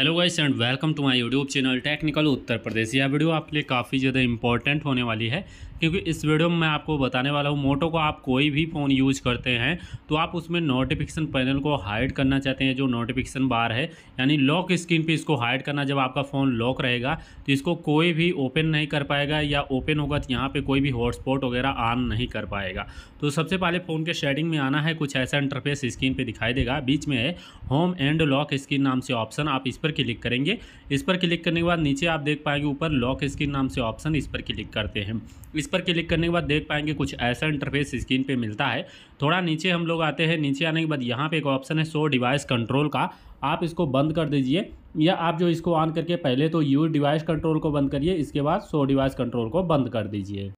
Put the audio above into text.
hello guys and welcome to my YouTube channel technical Uttar Pradesh यह video आपके लिए काफ़ी ज़्यादा इंपॉर्टेंट होने वाली है क्योंकि इस वीडियो में मैं आपको बताने वाला हूँ मोटो को आप कोई भी फ़ोन यूज़ करते हैं तो आप उसमें नोटिफिकेशन पैनल को हाइड करना चाहते हैं जो नोटिफिकेशन बार है यानी लॉक स्क्रीन पर इसको हाइड करना जब आपका फ़ोन लॉक रहेगा तो इसको कोई भी ओपन नहीं कर पाएगा या ओपन होगा तो यहाँ पर कोई भी हॉटस्पॉट वगैरह ऑन नहीं कर पाएगा तो सबसे पहले फ़ोन के शेडिंग में आना है कुछ ऐसा इंटरफेस स्क्रीन पर दिखाई देगा बीच में है होम एंड लॉक स्क्रीन नाम से ऑप्शन आप इस पर पर क्लिक करेंगे इस पर क्लिक करने के बाद नीचे आप देख पाएंगे ऊपर लॉक स्क्रीन नाम से ऑप्शन इस पर क्लिक करते हैं इस पर क्लिक करने के बाद देख पाएंगे कुछ ऐसा इंटरफेस स्क्रीन पर मिलता है थोड़ा नीचे हम लोग आते हैं नीचे आने के बाद यहाँ पर एक ऑप्शन है शो डिवाइस कंट्रोल का आप इसको बंद कर दीजिए या आप जो इसको ऑन करके पहले तो यू डिवाइस कंट्रोल को बंद करिए इसके बाद शो डिवाइस कंट्रोल को बंद कर दीजिए